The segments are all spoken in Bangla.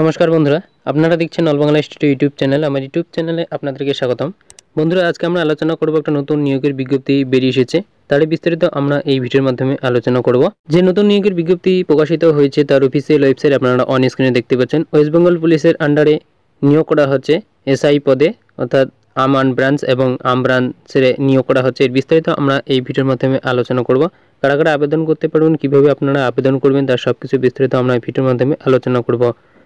নমস্কার বন্ধুরা আপনারা দেখছেন নলবাংলা স্টুডিও ইউটিউব চ্যানেল আমার ইউটিউব চ্যানেলে আপনাদেরকে স্বাগতম বন্ধুরা আজকে আমরা আলোচনা করব একটা নতুন নিয়োগের বিজ্ঞপ্তি বেরিয়ে এসেছে তারই বিস্তারিত আমরা এই ভিডিওর মাধ্যমে আলোচনা করব যে নতুন নিয়োগের বিজ্ঞপ্তি প্রকাশিত হয়েছে তার অফিসিয়াল ওয়েবসাইট আপনারা অন স্ক্রিনে দেখতে পাচ্ছেন ওয়েস্ট বেঙ্গল পুলিশের আন্ডারে নিয়োগ করা হচ্ছে এসআই পদে অর্থাৎ আমান ব্রাঞ্চ এবং আম ব্রাঞ্চের নিয়োগ করা হচ্ছে এর বিস্তারিত আমরা এই ভিডিওর মাধ্যমে আলোচনা করব কারা কারা আবেদন করতে পারবেন কিভাবে আপনারা আবেদন করবেন তার সব কিছু বিস্তারিত আমরা এই ভিডিওর মাধ্যমে আলোচনা করব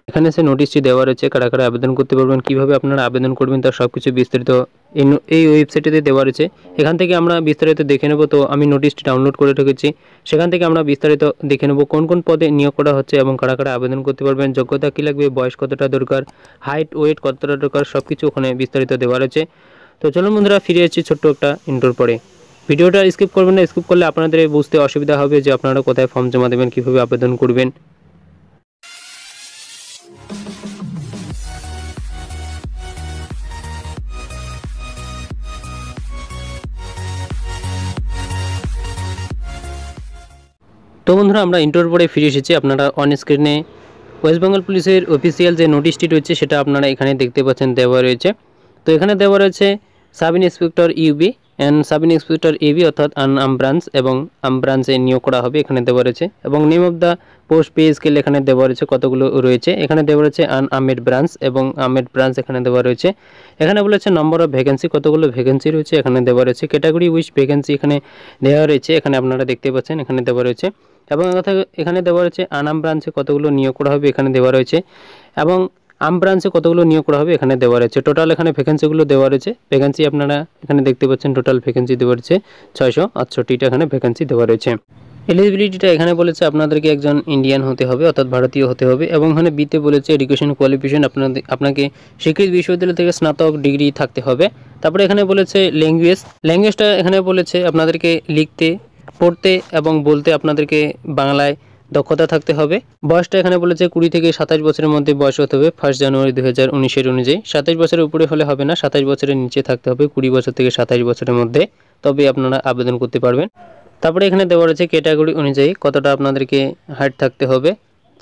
এখানে সে নোটিশটি দেওয়া রয়েছে কারা কারা আবেদন করতে পারবেন কিভাবে আপনারা আবেদন করবেন তার সব কিছু বিস্তারিত এই ওয়েবসাইটেতে দেওয়া রয়েছে এখান থেকে আমরা বিস্তারিত দেখে নেব তো আমি নোটিশটি ডাউনলোড করে রেখেছি সেখান থেকে আমরা বিস্তারিত দেখে নেব কোন কোন পদে নিয়োগ করা হচ্ছে এবং কারা কারা আবেদন করতে পারবেন যোগ্যতা কী লাগবে বয়স কতটা দরকার হাইট ওয়েট কতটা দরকার সব কিছু ওখানে বিস্তারিত দেওয়া রয়েছে তো চলুন বন্ধুরা ফিরে এসেছি ছোট্ট একটা ইন্টোর পরে ভিডিওটা স্কিপ করবেন না স্কিপ করলে আপনাদের বুঝতে অসুবিধা হবে যে আপনারা কোথায় ফর্ম জমা দেবেন কীভাবে আবেদন করবেন তো বন্ধুরা আমরা ইন্টার পরে ফিরে এসেছি আপনারা অন স্ক্রিনে ওয়েস্ট বেঙ্গল পুলিশের অফিসিয়াল যে নোটিশটি রয়েছে সেটা আপনারা এখানে দেখতে পাচ্ছেন দেওয়া রয়েছে তো এখানে দেওয়া রয়েছে sub inspector UB and sub inspector AB অর্থাৎ আন আমব্রাঞ্চ এবং আমব্রাঞ্চে নিয়োগ করা হবে এখানে দেওয়া রয়েছে এবং name of the post pay scale এখানে দেওয়া রয়েছে কতগুলো রয়েছে এখানে দেওয়া রয়েছে আন আমের ব্রাঞ্চ এবং আমেড ব্রাঞ্চ এখানে দেওয়া রয়েছে এখানে বলেছে নম্বর অফ ভ্যাকেন্সি কতগুলো ভ্যাকেন্সি রয়েছে এখানে দেওয়া রয়েছে ক্যাটাগরি উইচ ভ্যাকেন্সি এখানে দেওয়া রয়েছে এখানে আপনারা দেখতে পাচ্ছেন এখানে দেওয়া রয়েছে এবং এখানে দেওয়া রয়েছে আনাম ব্রাঞ্চে কতগুলো নিয়োগ করা হবে এখানে দেওয়া রয়েছে এবং আম ব্রাঞ্চে কতগুলো নিয়োগ করা হবে এখানে দেওয়া রয়েছে টোটাল এখানে ভ্যাকেন্সিগুলো দেওয়া রয়েছে ভ্যাকেন্সি আপনারা এখানে দেখতে পাচ্ছেন টোটাল ভ্যাকেন্সি দেওয়া রয়েছে ছয়শো আটষট্টিটা এখানে ভ্যাকেন্সি দেওয়া রয়েছে এলিজিবিলিটিটা এখানে বলেছে আপনাদেরকে একজন ইন্ডিয়ান হতে হবে অর্থাৎ ভারতীয় হতে হবে এবং এখানে বিতে বলেছে এডুকেশন কোয়ালিফিকেশন আপনাদের আপনাকে স্বীকৃত বিশ্ববিদ্যালয় থেকে স্নাতক ডিগ্রি থাকতে হবে তারপরে এখানে বলেছে ল্যাঙ্গুয়েজ ল্যাঙ্গুয়েজটা এখানে বলেছে আপনাদেরকে লিখতে পড়তে এবং বলতে আপনাদেরকে বাংলায় দক্ষতা থাকতে হবে বয়সটা এখানে বলেছে কুড়ি থেকে সাতাশ বছরের মধ্যে বয়স হতে হবে ফার্স্ট জানুয়ারি দু হাজার উনিশের অনুযায়ী সাতাশ বছরের উপরে হলে হবে না সাতাশ বছরের নিচে থাকতে হবে কুড়ি বছর থেকে সাতাশ বছরের মধ্যে তবে আপনারা আবেদন করতে পারবেন তারপরে এখানে দেওয়া রয়েছে ক্যাটাগরি অনুযায়ী কতটা আপনাদেরকে হাইট থাকতে হবে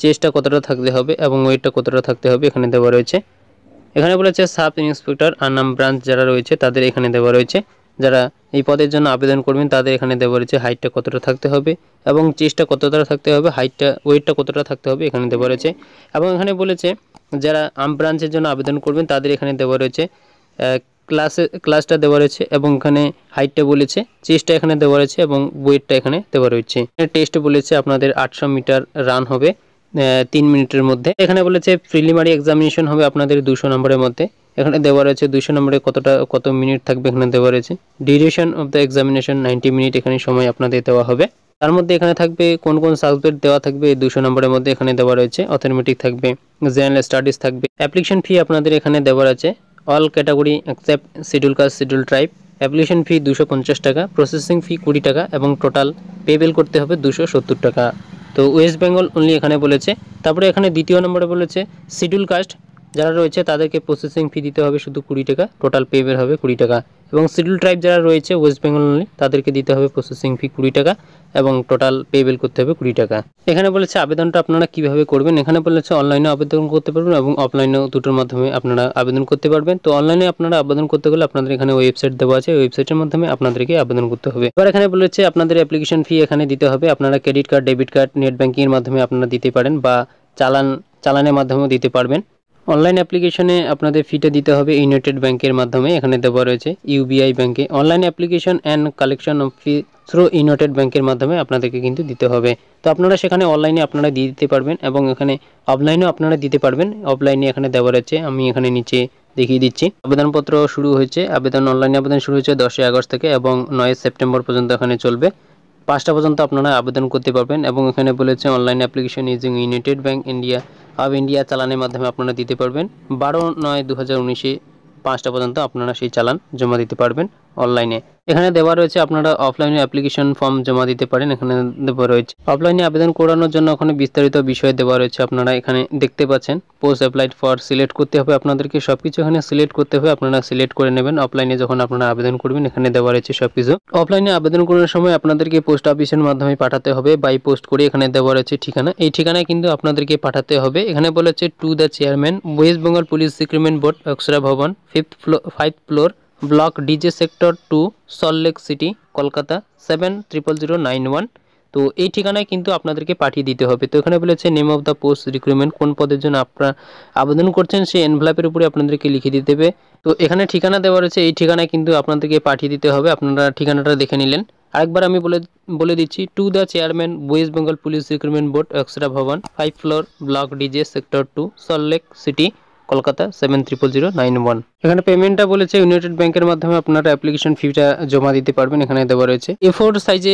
চেস্টটা কতটা থাকতে হবে এবং ওয়েটটা কতটা থাকতে হবে এখানে দেওয়া রয়েছে এখানে বলেছে সাব ইন্সপেক্টর নাম ব্রাঞ্চ যারা রয়েছে তাদের এখানে দেওয়া রয়েছে যারা এই পদের জন্য আবেদন করবেন তাদের এখানে দেওয়া রয়েছে হাইটটা কতটা থাকতে হবে এবং চেস্টটা কতটা থাকতে হবে হাইটটা ওয়েটটা কতটা থাকতে হবে এখানে দেওয়া রয়েছে এবং এখানে বলেছে যারা আম ব্রাঞ্চের জন্য আবেদন করবেন তাদের এখানে দেওয়া রয়েছে ক্লাসে ক্লাসটা দেওয়া রয়েছে এবং এখানে হাইটটা বলেছে চেস্টটা এখানে দেওয়া রয়েছে এবং ওয়েটটা এখানে দেওয়া রয়েছে টেস্ট বলেছে আপনাদের আটশো মিটার রান হবে তিন মিনিটের মধ্যে এখানে বলেছে প্রিলিমারি এক্সামিনেশন হবে আপনাদের দুশো নম্বরের মধ্যে এখানে দেওয়া রয়েছে দুইশো নম্বরে কতটা কত মিনিট থাকবে এখানে দেওয়া রয়েছে duration of the examination ninety minute এখানে সময় আপনাদের দেওয়া হবে তার মধ্যে এখানে থাকবে কোন কোন সাবজেক্ট দেওয়া থাকবে দুশো নম্বরের মধ্যে এখানে দেওয়া রয়েছে অথোমেটিক থাকবে জেনারেল স্টাডিজ থাকবে অ্যাপ্লিকেশন ফি আপনাদের এখানে দেওয়া আছে all category accept schedule caste schedule tribe application fee দুশো পঞ্চাশ টাকা প্রসেসিং ফি কুড়ি টাকা এবং টোটাল পে বিল করতে হবে দুশো সত্তর টাকা তো ওয়েস্ট বেঙ্গল অনলি এখানে বলেছে তারপরে এখানে দ্বিতীয় নম্বরে বলেছে শিডিউল কাস্ট যারা রয়েছে তাদেরকে প্রসেসিং ফি দিতে হবে শুধু কুড়ি টাকা টোটাল পেমেন্ট হবে কুড়ি টাকা এবং শিডিউল ট্রাইব যারা রয়েছে ওয়েস্ট বেঙ্গল অনলি তাদেরকে দিতে হবে প্রসেসিং ফি কুড়ি টাকা এবং টোটাল পেবেল করতে হবে কুড়ি টাকা এখানে বলেছে আবেদনটা আপনারা কিভাবে করবেন এখানে বলেছে অনলাইনে আবেদন করতে পারবেন এবং অফলাইনেও দুটোর মাধ্যমে আপনারা আবেদন করতে পারবেন তো অনলাইনে আপনারা আবেদন করতে গেলে আপনাদের এখানে ওয়েবসাইট দেওয়া আছে ওয়েবসাইটের মাধ্যমে আপনাদেরকে আবেদন করতে হবে এবার এখানে বলেছে আপনাদের অ্যাপ্লিকেশন ফি এখানে দিতে হবে আপনারা credit card debit card net ব্যাঙ্কিংয়ের মাধ্যমে আপনারা দিতে পারেন বা চালান চালানের মাধ্যমেও দিতে পারবেন অনলাইন অ্যাপ্লিকেশনে আপনাদের ফিটা দিতে হবে ইউনাইটেড ব্যাংকের মাধ্যমে এখানে দেওয়া রয়েছে ইউবিআই ব্যাংকে online application and collection of fee through United ব্যাংকের মাধ্যমে আপনাদেরকে কিন্তু দিতে হবে তো আপনারা সেখানে অনলাইনে আপনারা দিয়ে দিতে পারবেন এবং এখানে অফলাইনেও আপনারা দিতে পারবেন অফলাইনে এখানে দেওয়া রয়েছে আমি এখানে নিচে দেখিয়ে দিচ্ছি আবেদনপত্র শুরু হয়েছে আবেদন অনলাইনে আবেদন শুরু হয়েছে দশই আগস্ট থেকে এবং নয় সেপ্টেম্বর পর্যন্ত এখানে চলবে পাঁচটা পর্যন্ত আপনারা আবেদন করতে পারবেন এবং এখানে বলেছে online application using United Bank India of India চালানের মাধ্যমে আপনারা দিতে পারবেন বারো নয় দু হাজার উনিশে পাঁচটা পর্যন্ত আপনারা সেই চালান জমা দিতে পারবেন অনলাইনে এখানে দেওয়া রয়েছে আপনারা অফলাইনে অ্যাপ্লিকেশন ফর্ম জমা দিতে পারেন এখানে দেওয়া রয়েছে অফলাইনে আবেদন করানোর জন্য ওখানে বিস্তারিত বিষয় দেওয়া রয়েছে আপনারা এখানে দেখতে পাচ্ছেন পোস্ট অ্যাপ্লাইড ফর সিলেক্ট করতে হবে আপনাদেরকে সব কিছু এখানে সিলেক্ট করতে হবে আপনারা সিলেক্ট করে নেবেন অফলাইনে যখন আপনারা আবেদন করবেন এখানে দেওয়া রয়েছে সব কিছু অফলাইনে আবেদন করার সময় আপনাদেরকে পোস্ট অফিসের মাধ্যমে পাঠাতে হবে বাই পোস্ট করে এখানে দেওয়া রয়েছে ঠিকানা এই ঠিকানায় কিন্তু আপনাদেরকে পাঠাতে হবে এখানে বলেছে to the chairman West Bengal police recruitment board Akshara Bhavan fifth floor five floor block DJ sector two Salt Lake city Kolkata seven triple zero nine one তো এই ঠিকানায় কিন্তু আপনাদেরকে পাঠিয়ে দিতে হবে তো এখানে বলেছে name of the post recruitment কোন পদের জন্য আপনারা আবেদন করছেন সেই এনভেলপের উপরে আপনাদেরকে লিখে দিতে হবে তো এখানে ঠিকানা দেওয়া রয়েছে এই ঠিকানায় কিন্তু আপনাদেরকে পাঠিয়ে দিতে হবে আপনারা ঠিকানাটা দেখে নিলেন আরেকবার আমি বলে বলে দিচ্ছি to the chairman West Bengal police recruitment board Akshara Bhavan five floor block DJ sector two Salt Lake city Kolkata seven triple zero nine one এখানে পেমেন্টটা বলেছে ইউনাইটেড ব্যাংকের মাধ্যমে আপনারা অ্যাপ্লিকেশন ফিটা জমা দিতে পারবেন এখানে দেওয়া রয়েছে এ ফোর সাইজে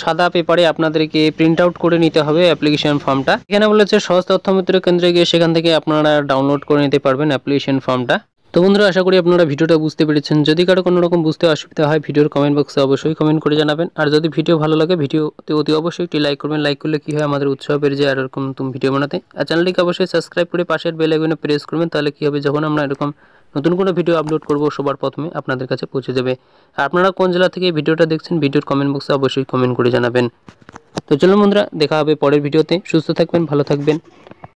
সাদা পেপারে আপনাদেরকে প্রিন্ট আউট করে নিতে হবে অ্যাপ্লিকেশন ফর্মটা এখানে বলেছে সহজ তথ্য কেন্দ্রে গিয়ে সেখান থেকে আপনারা ডাউনলোড করে নিতে পারবেন অ্যাপ্লিকেশন ফর্মটা তো বন্ধুরা আশা করি আপনারা ভিডিওটা বুঝতে পেরেছেন যদি কারো কোনো রকম বুঝতে অসুবিধা হয় ভিডিওর কমেন্ট বক্সে অবশ্যই কমেন্ট করে জানাবেন আর যদি ভিডিও ভালো লাগে ভিডিওতে অতি অবশ্যই একটি লাইক করবেন লাইক করলে কী হয় আমাদের উৎসাহ বেড়ে যায় আর এরকম তুমি ভিডিও বানাতে আর চ্যানেলটিকে অবশ্যই সাবস্ক্রাইব করে পাশের বেল আইকনে প্রেস করবেন তাহলে কী হবে যখন আমরা এরকম নতুন কোনো ভিডিও আপলোড করব সবার প্রথমে আপনাদের কাছে পৌঁছে যাবে আর আপনারা কোন জেলা থেকে ভিডিওটা দেখছেন ভিডিওর কমেন্ট বক্সে অবশ্যই কমেন্ট করে জানাবেন তো চলুন বন্ধুরা দেখা হবে পরের ভিডিওতে সুস্থ থাকবেন ভালো থাকবেন